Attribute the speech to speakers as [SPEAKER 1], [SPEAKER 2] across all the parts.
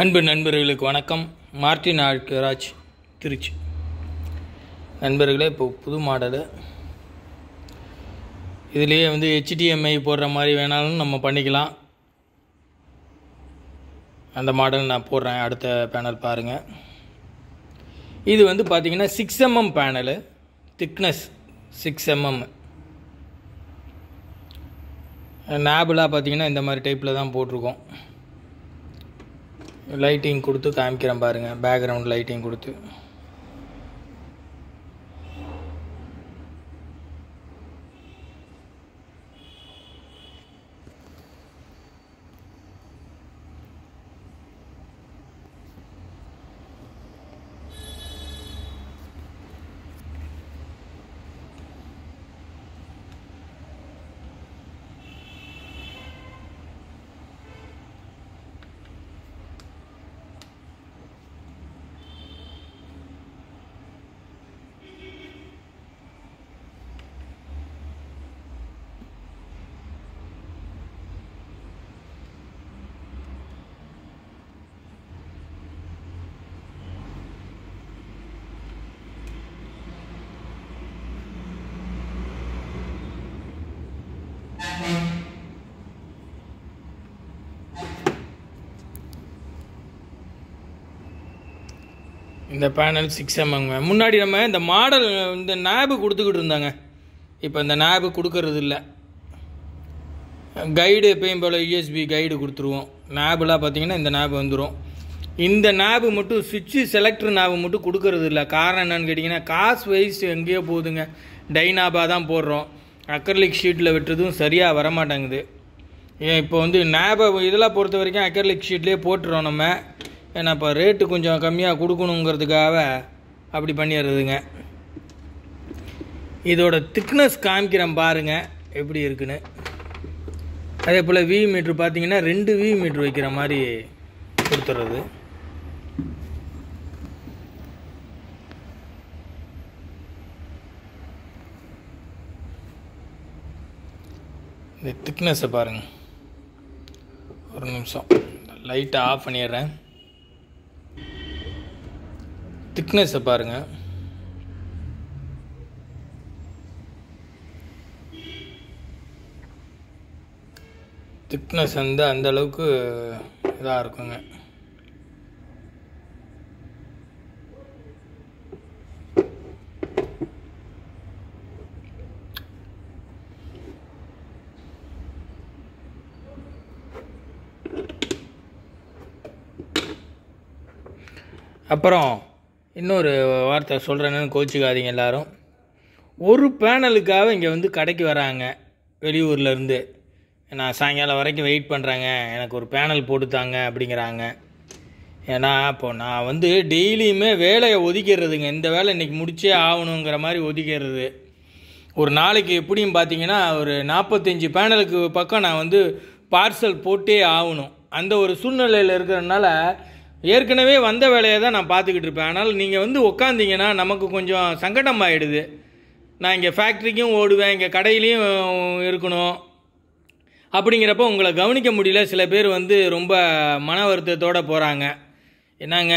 [SPEAKER 1] அன்பு நண்பர்களுக்கு வணக்கம் மார்டின் ஆழ்கராஜ் திருச்சி நண்பர்களே இப்போ புது மாடலு இதுலேயே வந்து ஹெச்டிஎம்ஐ போடுற மாதிரி வேணாலும் நம்ம பண்ணிக்கலாம் அந்த மாடல் நான் போடுறேன் அடுத்த பேனல் பாருங்கள் இது வந்து பார்த்திங்கன்னா six mm panel thickness six mm நேபுலாக பார்த்திங்கன்னா இந்த மாதிரி டைப்பில் தான் போட்டிருக்கோம் லைட்டிங் கொடுத்து காமிக்கிறேன் பாருங்கள் பேக்ரவுண்ட் லைட்டிங் கொடுத்து இந்த பேனல் சிக்ஸ் எம்எம்ங்க முன்னாடி நம்ம இந்த மாடல் இந்த நேபு கொடுத்துக்கிட்டு இருந்தாங்க இப்போ இந்த நேபு கொடுக்கறது இல்லை கைடு எப்பயும் போல் யூஎஸ்பி கைடு கொடுத்துருவோம் நேபுலாம் பார்த்திங்கன்னா இந்த நேபு வந்துடும் இந்த நேபு மட்டும் சுவிட்சு செலக்டர் நேபு மட்டும் கொடுக்கறது இல்லை காரணம் என்னன்னு கேட்டிங்கன்னா காசு வைஸ் எங்கேயோ போகுதுங்க டைனாபாக தான் போடுறோம் அக்கர்லிக் ஷீட்டில் வெட்டுறதும் சரியாக வரமாட்டேங்குது ஏன் இப்போ வந்து நேபை இதெல்லாம் பொறுத்த வரைக்கும் அக்கர்லிக் ஷீட்லேயே போட்டுருவோம் நம்ம ஏன்னா இப்போ ரேட்டு கொஞ்சம் கம்மியாக கொடுக்கணுங்கிறதுக்காக அப்படி பண்ணிடுறதுங்க இதோட திக்னஸ் காமிக்கிறேன் பாருங்கள் எப்படி இருக்குன்னு அதே போல் வி மீட்ரு பார்த்தீங்கன்னா ரெண்டு வி மீட்ரு வைக்கிற மாதிரி கொடுத்துட்றது இந்த திக்னஸை பாருங்கள் ஒரு நிமிஷம் லைட்டை ஆஃப் பண்ணிடுறேன் திக்னஸை பாருங்கள் திக்னஸ் வந்து அந்தளவுக்கு இதாக இருக்குங்க அப்புறம் இன்னொரு வார்த்தை சொல்கிறேன்னு கோச்சிக்காதீங்க எல்லோரும் ஒரு பேனலுக்காக இங்கே வந்து கடைக்கு வராங்க வெளியூர்லேருந்து நான் சாயங்காலம் வரைக்கும் வெயிட் பண்ணுறாங்க எனக்கு ஒரு பேனல் போட்டுத்தாங்க அப்படிங்கிறாங்க ஏன்னா இப்போ நான் வந்து டெய்லியுமே வேலையை ஒதுக்கிடுறதுங்க இந்த வேலை இன்றைக்கி முடிச்சே ஆகணுங்கிற மாதிரி ஒதுக்கிடுறது ஒரு நாளைக்கு எப்படியும் பார்த்தீங்கன்னா ஒரு நாற்பத்தஞ்சு பேனலுக்கு பக்கம் நான் வந்து பார்சல் போட்டே ஆகணும் அந்த ஒரு சூழ்நிலையில் இருக்கிறதுனால ஏற்கனவே வந்த வேலையை தான் நான் பார்த்துக்கிட்டு இருப்பேன் ஆனால் நீங்கள் வந்து உட்காந்திங்கன்னா நமக்கு கொஞ்சம் சங்கடம் ஆகிடுது நான் இங்கே ஃபேக்ட்ரிக்கும் ஓடுவேன் இங்கே கடையிலையும் இருக்கணும் அப்படிங்கிறப்ப உங்களை கவனிக்க முடியல சில பேர் வந்து ரொம்ப மன வருத்தத்தோடு போகிறாங்க என்னங்க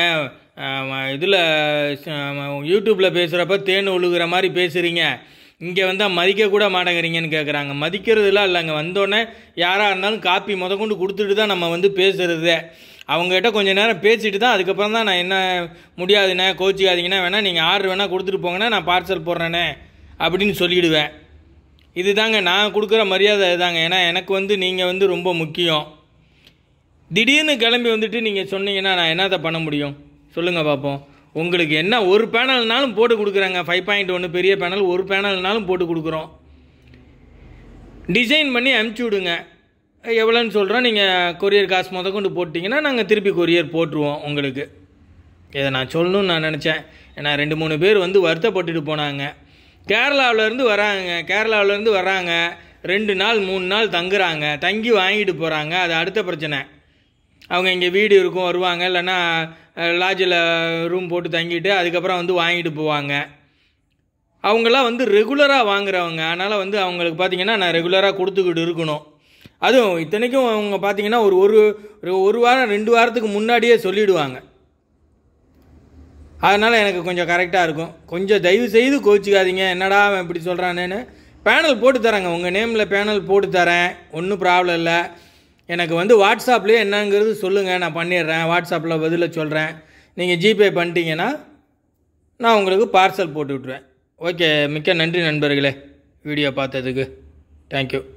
[SPEAKER 1] இதில் யூடியூப்பில் பேசுகிறப்ப தேன் ஒழுகுற மாதிரி பேசுகிறீங்க இங்கே வந்தால் மதிக்க கூட மாட்டேங்கிறீங்கன்னு கேட்குறாங்க மதிக்கிறதுலாம் இல்லைங்க வந்தோடனே யாராக இருந்தாலும் காப்பி முத கொண்டு கொடுத்துட்டு தான் நம்ம வந்து பேசுகிறது அவங்ககிட்ட கொஞ்சம் நேரம் பேசிட்டு தான் அதுக்கப்புறம் தான் நான் என்ன முடியாதுண்ணே கோச்சிக்காதீங்கண்ணே வேணால் நீங்கள் ஆர்டர் வேணால் கொடுத்துட்டு போங்கண்ணே நான் பார்சல் போடுறேனே அப்படின்னு சொல்லிவிடுவேன் இது தாங்க நான் கொடுக்குற மரியாதை இதுதாங்க ஏன்னா எனக்கு வந்து நீங்கள் வந்து ரொம்ப முக்கியம் திடீர்னு கிளம்பி வந்துட்டு நீங்கள் சொன்னீங்கன்னா நான் என்னத்தை பண்ண முடியும் சொல்லுங்கள் பார்ப்போம் உங்களுக்கு என்ன ஒரு பேனல்னாலும் போட்டு கொடுக்குறாங்க ஃபைவ் பாயிண்ட் ஒன்று பெரிய பேனல் ஒரு பேனல்னாலும் போட்டு கொடுக்குறோம் டிசைன் பண்ணி அனுப்பிச்சி விடுங்க எவ்வளோன்னு சொல்கிறோம் நீங்கள் கொரியர் காசு முத கொண்டு போட்டிங்கன்னா நாங்கள் திருப்பி கொரியர் போட்டுருவோம் உங்களுக்கு இதை நான் சொல்லணும்னு நான் நினச்சேன் ஏன்னா ரெண்டு மூணு பேர் வந்து வருத்தப்பட்டுட்டு போனாங்க கேரளாவிலேருந்து வராங்க கேரளாவிலேருந்து வராங்க ரெண்டு நாள் மூணு நாள் தங்குறாங்க தங்கி வாங்கிட்டு போகிறாங்க அது அடுத்த பிரச்சனை அவங்க இங்கே வீடு இருக்கும் வருவாங்க இல்லைன்னா லாட்ஜில் ரூம் போட்டு தங்கிட்டு அதுக்கப்புறம் வந்து வாங்கிட்டு போவாங்க அவங்களாம் வந்து ரெகுலராக வாங்குறவங்க அதனால் வந்து அவங்களுக்கு பார்த்திங்கன்னா நான் ரெகுலராக கொடுத்துக்கிட்டு இருக்கணும் அதுவும் இத்தனைக்கும் அவங்க பார்த்தீங்கன்னா ஒரு ஒரு ஒரு வாரம் ரெண்டு வாரத்துக்கு முன்னாடியே சொல்லிவிடுவாங்க அதனால் எனக்கு கொஞ்சம் கரெக்டாக இருக்கும் கொஞ்சம் தயவு செய்து கோச்சிக்காதீங்க என்னடா அவன் இப்படி சொல்கிறானேன்னு பேனல் போட்டு தரேங்க உங்கள் நேமில் பேனல் போட்டு தரேன் ஒன்றும் ப்ராப்ளம் இல்லை எனக்கு வந்து வாட்ஸ்அப்லேயே என்னங்கிறது சொல்லுங்கள் நான் பண்ணிடுறேன் வாட்ஸ்அப்பில் பதிலில் சொல்கிறேன் நீங்கள் ஜிபே பண்ணிட்டீங்கன்னா நான் உங்களுக்கு பார்சல் போட்டு விட்ருவேன் ஓகே மிக்க நன்றி நண்பர்களே வீடியோ பார்த்ததுக்கு தேங்க்யூ